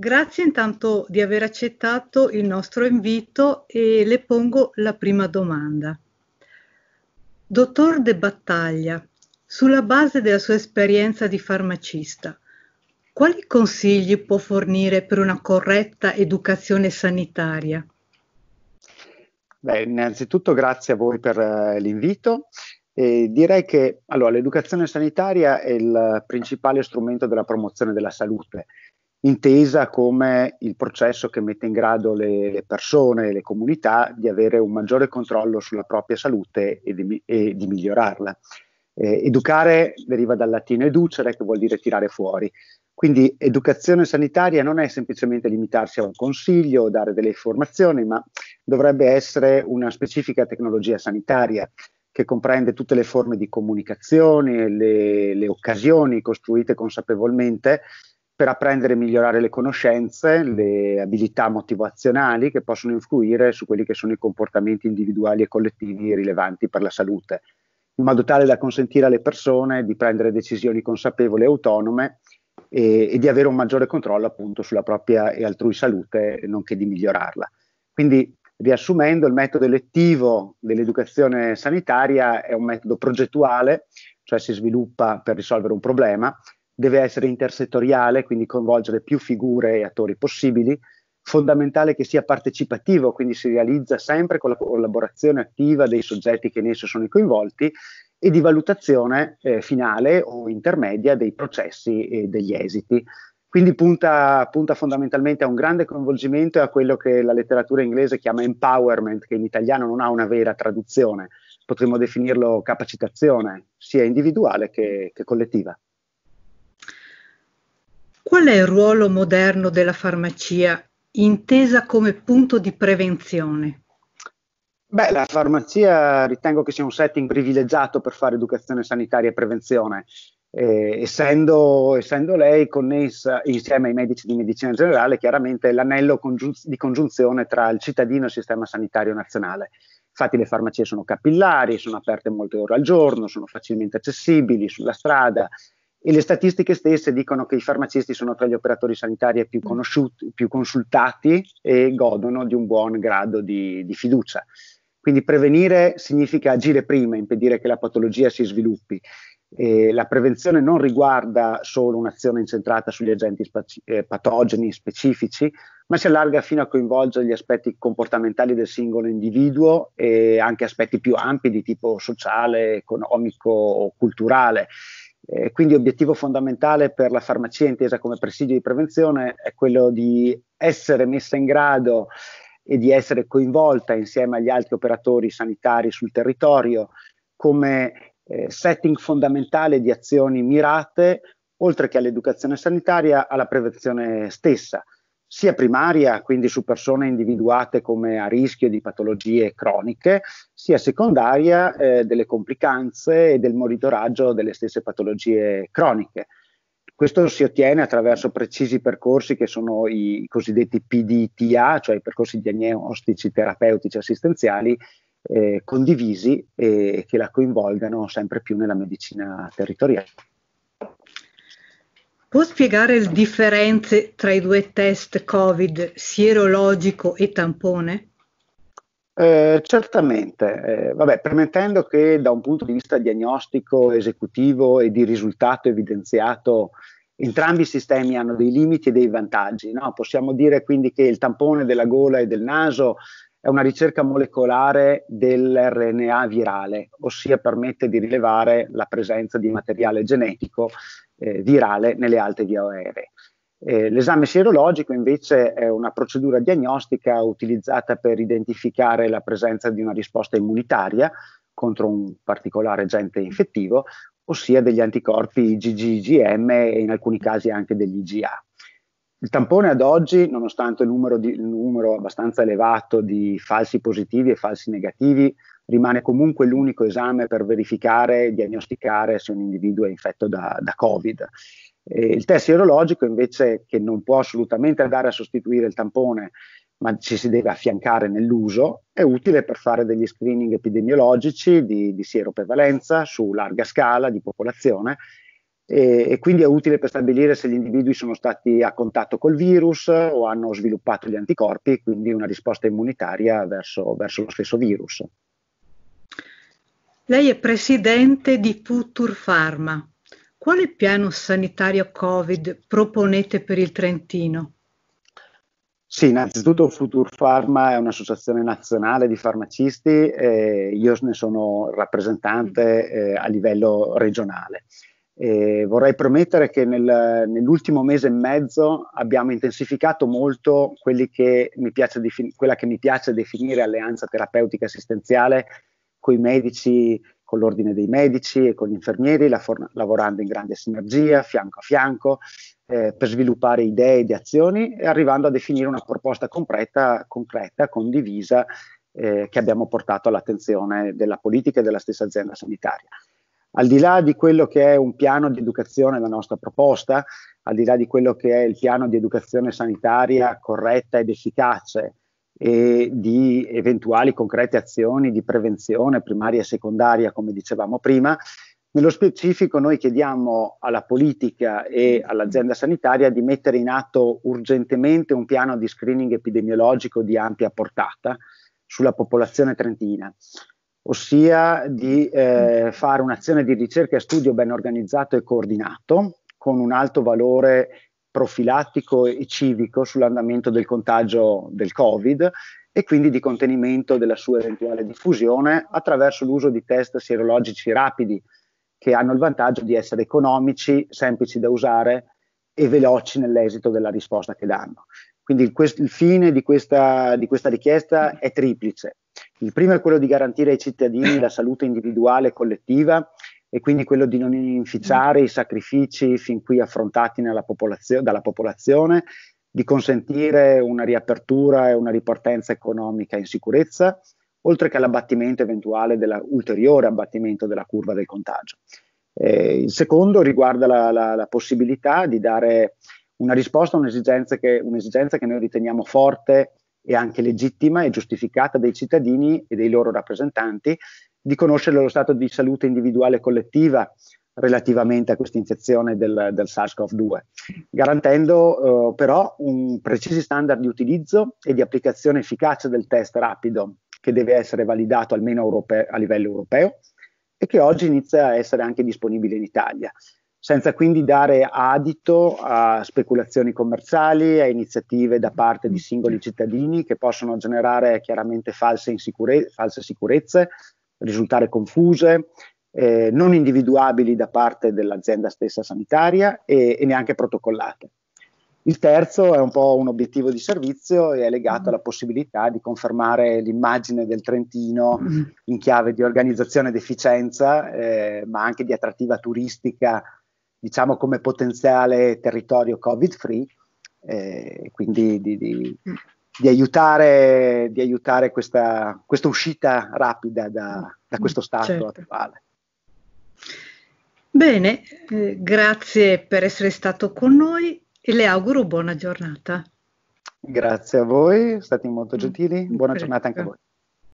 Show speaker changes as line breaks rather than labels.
Grazie intanto di aver accettato il nostro invito e le pongo la prima domanda. Dottor De Battaglia, sulla base della sua esperienza di farmacista, quali consigli può fornire per una corretta educazione sanitaria?
Beh, innanzitutto grazie a voi per eh, l'invito. E direi che allora, l'educazione sanitaria è il principale strumento della promozione della salute intesa come il processo che mette in grado le, le persone e le comunità di avere un maggiore controllo sulla propria salute e di, e di migliorarla. Eh, educare deriva dal latino educere, che vuol dire tirare fuori. Quindi educazione sanitaria non è semplicemente limitarsi a un consiglio o dare delle informazioni, ma dovrebbe essere una specifica tecnologia sanitaria che comprende tutte le forme di comunicazione, le, le occasioni costruite consapevolmente per apprendere e migliorare le conoscenze, le abilità motivazionali che possono influire su quelli che sono i comportamenti individuali e collettivi rilevanti per la salute, in modo tale da consentire alle persone di prendere decisioni consapevoli e autonome e, e di avere un maggiore controllo appunto sulla propria e altrui salute, nonché di migliorarla. Quindi Riassumendo, il metodo elettivo dell'educazione sanitaria è un metodo progettuale, cioè si sviluppa per risolvere un problema deve essere intersettoriale, quindi coinvolgere più figure e attori possibili, fondamentale che sia partecipativo, quindi si realizza sempre con la collaborazione attiva dei soggetti che in esso sono coinvolti e di valutazione eh, finale o intermedia dei processi e degli esiti. Quindi punta, punta, fondamentalmente a un grande coinvolgimento e a quello che la letteratura inglese chiama empowerment, che in italiano non ha una vera traduzione, potremmo definirlo capacitazione, sia individuale che, che collettiva.
Qual è il ruolo moderno della farmacia intesa come punto di prevenzione?
Beh, la farmacia ritengo che sia un setting privilegiato per fare educazione sanitaria e prevenzione. Eh, essendo, essendo, lei connessa insieme ai medici di medicina generale, chiaramente l'anello congiun- di congiunzione tra il cittadino e il sistema sanitario nazionale. Infatti le farmacie sono capillari, sono aperte molte ore al giorno, sono facilmente accessibili sulla strada, e le statistiche stesse dicono che i farmacisti sono tra gli operatori sanitari più, conosciuti, più consultati e godono di un buon grado di, di fiducia. Quindi prevenire significa agire prima, impedire che la patologia si sviluppi. Eh, la prevenzione non riguarda solo un'azione incentrata sugli agenti spaci- eh, patogeni specifici, ma si allarga fino a coinvolgere gli aspetti comportamentali del singolo individuo e anche aspetti più ampi di tipo sociale, economico o culturale. Eh, quindi obiettivo fondamentale per la farmacia intesa come presidio di prevenzione è quello di essere messa in grado e di essere coinvolta insieme agli altri operatori sanitari sul territorio come eh, setting fondamentale di azioni mirate, oltre che all'educazione sanitaria, alla prevenzione stessa sia primaria, quindi su persone individuate come a rischio di patologie croniche, sia secondaria eh, delle complicanze e del monitoraggio delle stesse patologie croniche. Questo si ottiene attraverso precisi percorsi che sono i cosiddetti PDTA, cioè i percorsi diagnostici, terapeutici, assistenziali, eh, condivisi e che la coinvolgano sempre più nella medicina territoriale.
Può spiegare le differenze tra i due test Covid, sierologico e tampone? Eh,
certamente, eh, vabbè, premettendo che da un punto di vista diagnostico, esecutivo e di risultato evidenziato, entrambi i sistemi hanno dei limiti e dei vantaggi. No? Possiamo dire quindi che il tampone della gola e del naso è una ricerca molecolare dell'RNA virale, ossia permette di rilevare la presenza di materiale genetico eh, virale nelle alte vie aeree. Eh, l'esame sierologico invece è una procedura diagnostica utilizzata per identificare la presenza di una risposta immunitaria contro un particolare agente infettivo, ossia degli anticorpi IgG, IgM e in alcuni casi anche degli IgA. Il tampone ad oggi, nonostante il numero, di, il numero abbastanza elevato di falsi positivi e falsi negativi rimane comunque l'unico esame per verificare e diagnosticare se un individuo è infetto da, da Covid. E il test sierologico invece che non può assolutamente andare a sostituire il tampone ma ci si deve affiancare nell'uso, è utile per fare degli screening epidemiologici di, di sieroprevalenza su larga scala di popolazione e, e, quindi è utile per stabilire se gli individui sono stati a contatto col virus o hanno sviluppato gli anticorpi, quindi una risposta immunitaria verso, verso lo stesso virus.
Lei è presidente di Futur Pharma. Quale piano sanitario Covid proponete per il Trentino?
Sì, innanzitutto Futur Pharma è un'associazione nazionale di farmacisti, eh, io ne sono rappresentante eh, a livello regionale. Eh, vorrei promettere che nel, nell'ultimo mese e mezzo abbiamo intensificato molto che defin- quella che mi piace definire alleanza terapeutica assistenziale con i medici, con l'ordine dei medici e con gli infermieri, la for- lavorando in grande sinergia, fianco a fianco, eh, per sviluppare idee e azioni e arrivando a definire una proposta concreta, concreta condivisa, eh, che abbiamo portato all'attenzione della politica e della stessa azienda sanitaria. Al di là di quello che è un piano di educazione, la nostra proposta, al di là di quello che è il piano di educazione sanitaria corretta ed efficace, e di eventuali concrete azioni di prevenzione primaria e secondaria, come dicevamo prima. Nello specifico noi chiediamo alla politica e all'azienda sanitaria di mettere in atto urgentemente un piano di screening epidemiologico di ampia portata sulla popolazione trentina, ossia di eh, fare un'azione di ricerca e studio ben organizzato e coordinato con un alto valore profilattico e civico sull'andamento del contagio del Covid e quindi di contenimento della sua eventuale diffusione attraverso l'uso di test sierologici rapidi che hanno il vantaggio di essere economici, semplici da usare e veloci nell'esito della risposta che danno. Quindi il, quest- il fine di questa, di questa richiesta è triplice. Il primo è quello di garantire ai cittadini la salute individuale e collettiva e quindi quello di non inficiare mm. i sacrifici fin qui affrontati popolazio- dalla popolazione, di consentire una riapertura e una ripartenza economica in sicurezza, oltre che all'abbattimento eventuale, dell'ulteriore abbattimento della curva del contagio. Eh, il secondo riguarda la, la, la, possibilità di dare una risposta a un'esigenza che, un'esigenza che noi riteniamo forte e anche legittima e giustificata dei cittadini e dei loro rappresentanti, di conoscere lo stato di salute individuale e collettiva relativamente a questa infezione del, del SARS-CoV-2, garantendo eh, però un preciso standard di utilizzo e di applicazione efficace del test rapido che deve essere validato almeno europeo, a livello europeo e che oggi inizia a essere anche disponibile in Italia, senza quindi dare adito a speculazioni commerciali, a iniziative da parte di singoli cittadini che possono generare chiaramente false, false sicurezze risultare confuse, eh, non individuabili da parte dell'azienda stessa sanitaria e, e, neanche protocollate. Il terzo è un po' un obiettivo di servizio e è legato mm. alla possibilità di confermare l'immagine del Trentino mm. in chiave di organizzazione ed efficienza, eh, ma anche di attrattiva turistica, diciamo come potenziale territorio covid-free, eh, quindi di, di, mm di aiutare, di aiutare questa, questa, uscita rapida da, da questo stato certo. attuale.
Bene, eh, grazie per essere stato con noi e le auguro buona giornata.
Grazie a voi, state molto mm. gentili, buona giornata anche a voi.